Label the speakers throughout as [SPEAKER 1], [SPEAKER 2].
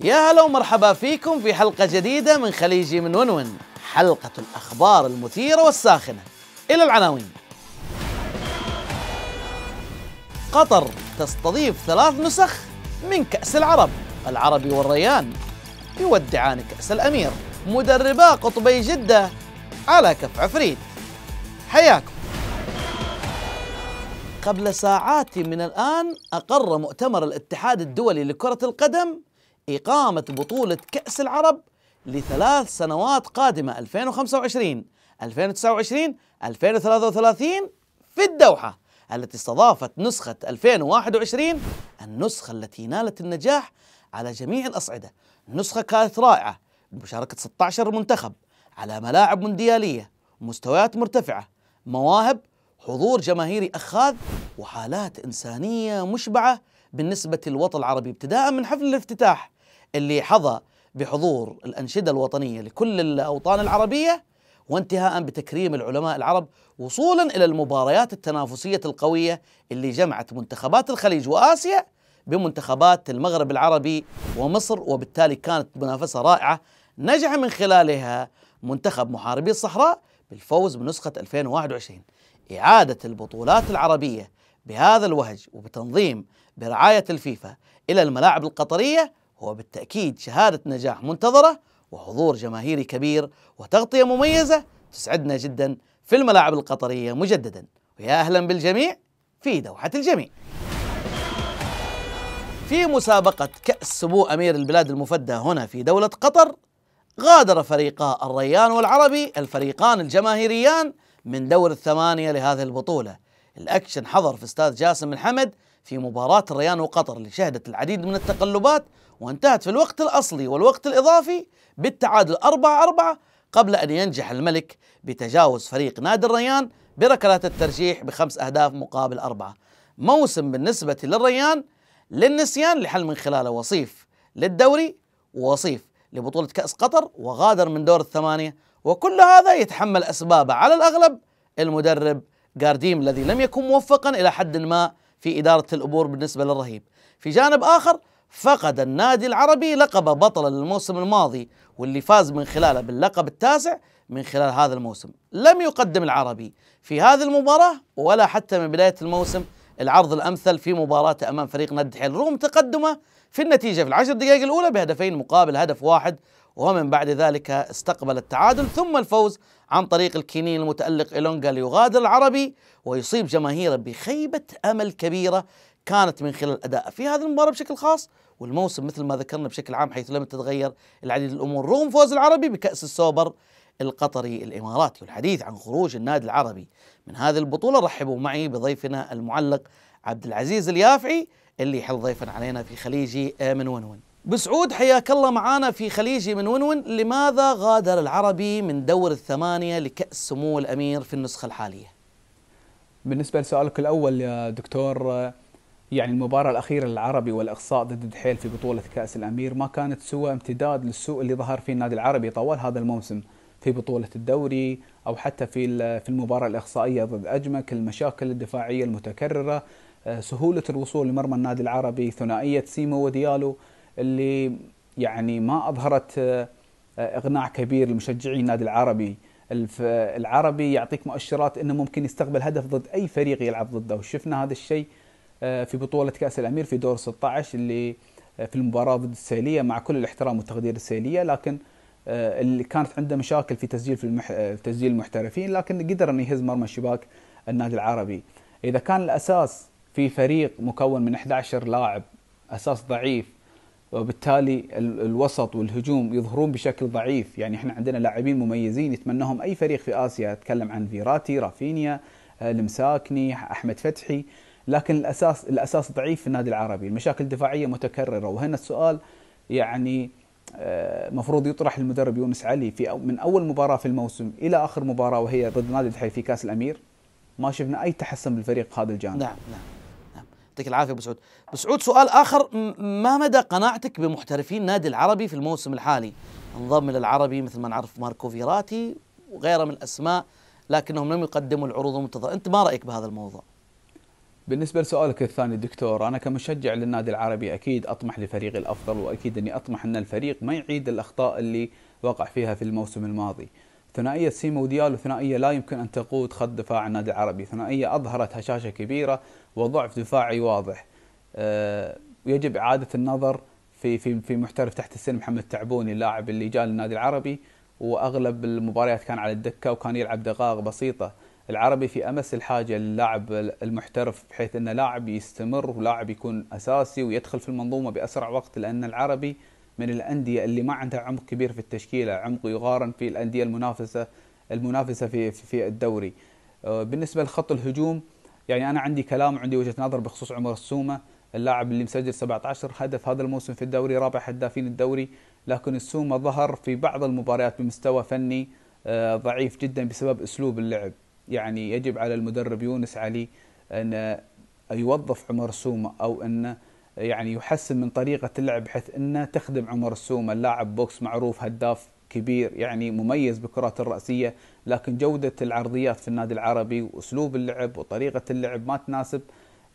[SPEAKER 1] يا هلا ومرحبا فيكم في حلقة جديدة من خليجي من ونون حلقة الأخبار المثيرة والساخنة إلى العناوين قطر تستضيف ثلاث نسخ من كأس العرب العربي والريان يودعان كأس الأمير مدربا قطبي جدة على كف عفريت حياكم قبل ساعات من الآن أقر مؤتمر الاتحاد الدولي لكرة القدم إقامة بطولة كأس العرب لثلاث سنوات قادمة 2025 2029 2033 في الدوحة التي استضافت نسخة 2021 النسخة التي نالت النجاح على جميع الأصعدة نسخة كانت رائعة بمشاركة 16 منتخب على ملاعب مونديالية مستويات مرتفعة مواهب حضور جماهيري أخاذ وحالات إنسانية مشبعة بالنسبة للوطن العربي ابتداء من حفل الافتتاح اللي حظى بحضور الأنشدة الوطنية لكل الأوطان العربية وانتهاء بتكريم العلماء العرب وصولا إلى المباريات التنافسية القوية اللي جمعت منتخبات الخليج وآسيا بمنتخبات المغرب العربي ومصر وبالتالي كانت منافسة رائعة نجح من خلالها منتخب محاربي الصحراء بالفوز بنسخة 2021 إعادة البطولات العربية بهذا الوهج وبتنظيم برعاية الفيفا إلى الملاعب القطرية هو بالتأكيد شهادة نجاح منتظرة وحضور جماهيري كبير وتغطية مميزة تسعدنا جدا في الملاعب القطرية مجددا ويا أهلا بالجميع في دوحة الجميع في مسابقة كأس سمو أمير البلاد المفدى هنا في دولة قطر غادر فريقا الريان والعربي الفريقان الجماهيريان من دور الثمانية لهذه البطولة الأكشن حضر في استاد جاسم الحمد في مباراة الريان وقطر اللي شهدت العديد من التقلبات وانتهت في الوقت الأصلي والوقت الإضافي بالتعادل 4 4 قبل أن ينجح الملك بتجاوز فريق نادي الريان بركلات الترشيح بخمس أهداف مقابل أربعة موسم بالنسبة للريان للنسيان لحل من خلاله وصيف للدوري ووصيف لبطولة كأس قطر وغادر من دور الثمانية وكل هذا يتحمل أسبابه على الأغلب المدرب جارديم الذي لم يكن موفقا إلى حد ما في إدارة الأمور بالنسبة للرهيب في جانب آخر فقد النادي العربي لقب بطل الموسم الماضي واللي فاز من خلاله باللقب التاسع من خلال هذا الموسم لم يقدم العربي في هذه المباراة ولا حتى من بداية الموسم العرض الأمثل في مباراته أمام فريق ند حيل رغم تقدمه في النتيجة في العشر دقائق الأولى بهدفين مقابل هدف واحد ومن بعد ذلك استقبل التعادل ثم الفوز عن طريق الكيني المتألق إلونغا ليغادر العربي ويصيب جماهيره بخيبة أمل كبيرة كانت من خلال أداء في هذه المباراة بشكل خاص والموسم مثل ما ذكرنا بشكل عام حيث لم تتغير العديد الأمور رغم فوز العربي بكأس السوبر القطري الإماراتي والحديث عن خروج النادي العربي من هذه البطولة رحبوا معي بضيفنا المعلق عبد العزيز اليافعي اللي يحل ضيفا علينا في خليجي من ونون بسعود حياك الله معانا في خليجي من ونون لماذا غادر العربي من دور الثمانية
[SPEAKER 2] لكأس سمو الأمير في النسخة الحالية بالنسبة لسؤالك الأول يا دكتور يعني المباراة الأخيرة للعربي والإقصاء ضد الدحيل في بطولة كأس الأمير ما كانت سوى امتداد للسوء اللي ظهر فيه النادي العربي طوال هذا الموسم في بطولة الدوري أو حتى في في المباراة الإقصائية ضد أجمك المشاكل الدفاعية المتكررة آه، سهولة الوصول لمرمى النادي العربي ثنائية سيمو وديالو اللي يعني ما اظهرت اقناع آه، كبير لمشجعي النادي العربي العربي يعطيك مؤشرات انه ممكن يستقبل هدف ضد اي فريق يلعب ضده وشفنا هذا الشيء آه، في بطولة كأس الأمير في دور 16 اللي آه، في المباراة ضد السيلية مع كل الاحترام والتقدير السيلية لكن اللي كانت عنده مشاكل في تسجيل في المح... تسجيل المحترفين لكن قدر انه يهز مرمى شباك النادي العربي اذا كان الاساس في فريق مكون من 11 لاعب اساس ضعيف وبالتالي الوسط والهجوم يظهرون بشكل ضعيف يعني احنا عندنا لاعبين مميزين يتمناهم اي فريق في اسيا اتكلم عن فيراتي رافينيا المساكني آه، احمد فتحي لكن الاساس الاساس ضعيف في النادي العربي المشاكل الدفاعيه متكرره وهنا السؤال يعني آه، مفروض يطرح المدرب يونس علي في من اول مباراه في الموسم الى اخر مباراه وهي ضد نادي الحي في كاس الامير ما شفنا اي تحسن بالفريق هذا الجانب نعم نعم يعطيك العافيه ابو سعود سعود سؤال اخر ما مدى قناعتك بمحترفين نادي
[SPEAKER 1] العربي في الموسم الحالي انضم الى العربي مثل ما نعرف ماركو فيراتي وغيره من
[SPEAKER 2] الاسماء لكنهم لم يقدموا العروض
[SPEAKER 1] المنتظره انت ما رايك بهذا الموضوع
[SPEAKER 2] بالنسبة لسؤالك الثاني دكتور أنا كمشجع للنادي العربي أكيد أطمح لفريق الأفضل وأكيد أني أطمح أن الفريق ما يعيد الأخطاء اللي وقع فيها في الموسم الماضي ثنائية سيمو وديال ثنائية لا يمكن أن تقود خط دفاع النادي العربي ثنائية أظهرت هشاشة كبيرة وضعف دفاعي واضح آه، يجب إعادة النظر في في في محترف تحت السن محمد تعبوني اللاعب اللي جاء للنادي العربي واغلب المباريات كان على الدكه وكان يلعب دقائق بسيطه العربي في امس الحاجه للاعب المحترف بحيث انه لاعب يستمر ولاعب يكون اساسي ويدخل في المنظومه باسرع وقت لان العربي من الأندية اللي ما عندها عمق كبير في التشكيلة عمق يقارن في الأندية المنافسة المنافسة في في الدوري آه، بالنسبة لخط الهجوم يعني أنا عندي كلام وعندي وجهة نظر بخصوص عمر السومة اللاعب اللي مسجل 17 هدف هذا الموسم في الدوري رابع هدافين الدوري لكن السومة ظهر في بعض المباريات بمستوى فني آه، ضعيف جدا بسبب أسلوب اللعب يعني يجب على المدرب يونس علي أن يوظف عمر السومة أو أنه يعني يحسن من طريقة اللعب بحيث أنه تخدم عمر السومة اللاعب بوكس معروف هداف كبير يعني مميز بالكرات الرأسية لكن جودة العرضيات في النادي العربي وأسلوب اللعب وطريقة اللعب ما تناسب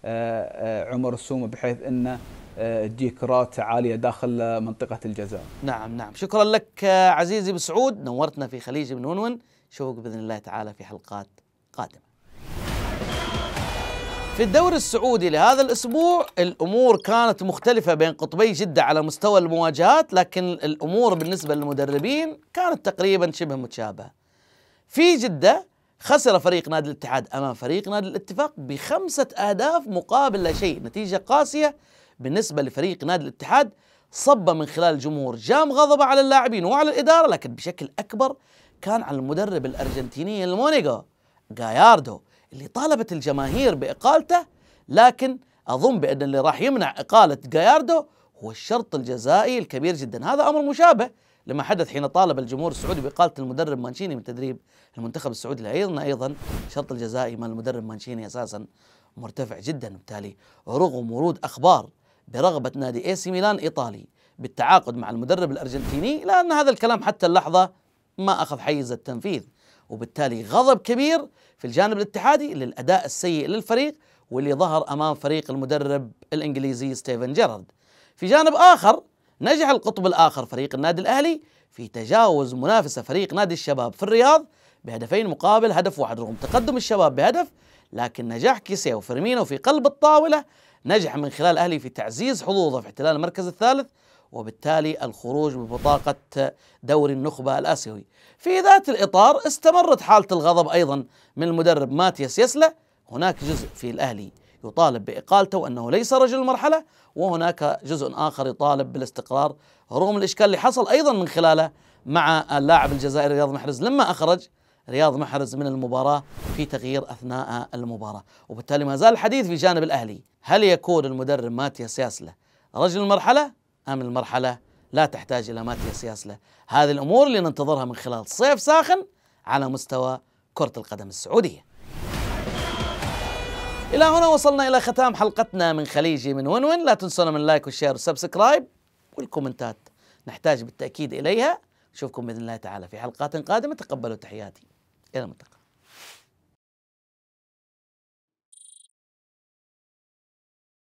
[SPEAKER 2] آه، آه، عمر السومة بحيث أنه آه، تجي كرات عالية داخل منطقة الجزاء نعم نعم شكرا
[SPEAKER 1] لك عزيزي بسعود نورتنا في خليج بن ونون نشوفك بإذن الله تعالى في حلقات قادمة في الدوري السعودي لهذا الاسبوع الامور كانت مختلفه بين قطبي جده على مستوى المواجهات لكن الامور بالنسبه للمدربين كانت تقريبا شبه متشابهه. في جده خسر فريق نادي الاتحاد امام فريق نادي الاتفاق بخمسه اهداف مقابل لا شيء، نتيجه قاسيه بالنسبه لفريق نادي الاتحاد صب من خلال الجمهور جام غضبه على اللاعبين وعلى الاداره لكن بشكل اكبر كان على المدرب الارجنتيني المونيغو غاياردو اللي طالبت الجماهير باقالته لكن اظن بان اللي راح يمنع اقاله جاياردو هو الشرط الجزائي الكبير جدا هذا امر مشابه لما حدث حين طالب الجمهور السعودي بإقالة المدرب مانشيني من تدريب المنتخب السعودي لأيضا أيضا الشرط الجزائي مال المدرب مانشيني أساسا مرتفع جدا وبالتالي رغم ورود أخبار برغبة نادي اي سي ميلان إيطالي بالتعاقد مع المدرب الأرجنتيني لأن هذا الكلام حتى اللحظة ما أخذ حيز التنفيذ وبالتالي غضب كبير في الجانب الاتحادي للأداء السيء للفريق واللي ظهر أمام فريق المدرب الإنجليزي ستيفن جيرارد في جانب آخر نجح القطب الآخر فريق النادي الأهلي في تجاوز منافسة فريق نادي الشباب في الرياض بهدفين مقابل هدف واحد رغم تقدم الشباب بهدف لكن نجاح كيسي وفيرمينو في قلب الطاولة نجح من خلال الأهلي في تعزيز حظوظه في احتلال المركز الثالث وبالتالي الخروج ببطاقة دوري النخبة الآسيوي في ذات الإطار استمرت حالة الغضب أيضا من المدرب ماتياس يسلا هناك جزء في الأهلي يطالب بإقالته وأنه ليس رجل المرحلة وهناك جزء آخر يطالب بالاستقرار رغم الإشكال اللي حصل أيضا من خلاله مع اللاعب الجزائري رياض محرز لما أخرج رياض محرز من المباراة في تغيير أثناء المباراة وبالتالي ما زال الحديث في جانب الأهلي هل يكون المدرب ماتياس سياسلة رجل المرحلة أمن المرحلة لا تحتاج إلى ماتياس ياسلة هذه الأمور اللي ننتظرها من خلال صيف ساخن على مستوى كرة القدم السعودية إلى هنا وصلنا إلى ختام حلقتنا من خليجي من ون ون لا تنسونا من لايك والشير والسبسكرايب والكومنتات نحتاج بالتأكيد إليها نشوفكم بإذن الله تعالى في حلقات قادمة تقبلوا تحياتي إلى الملتقى